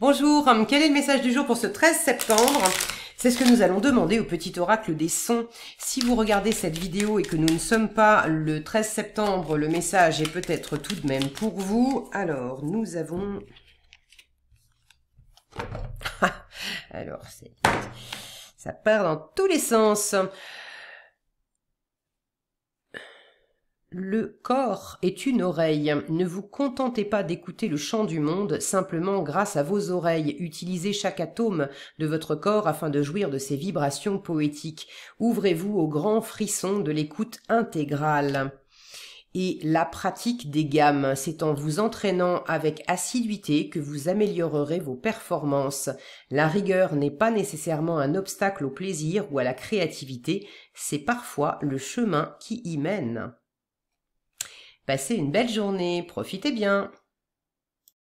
Bonjour, quel est le message du jour pour ce 13 septembre c'est ce que nous allons demander au petit oracle des sons. Si vous regardez cette vidéo et que nous ne sommes pas le 13 septembre, le message est peut-être tout de même pour vous. Alors, nous avons... Ah, alors, ça part dans tous les sens. Le corps est une oreille. Ne vous contentez pas d'écouter le chant du monde simplement grâce à vos oreilles. Utilisez chaque atome de votre corps afin de jouir de ses vibrations poétiques. Ouvrez-vous au grand frisson de l'écoute intégrale. Et la pratique des gammes, c'est en vous entraînant avec assiduité que vous améliorerez vos performances. La rigueur n'est pas nécessairement un obstacle au plaisir ou à la créativité, c'est parfois le chemin qui y mène. Passez une belle journée, profitez bien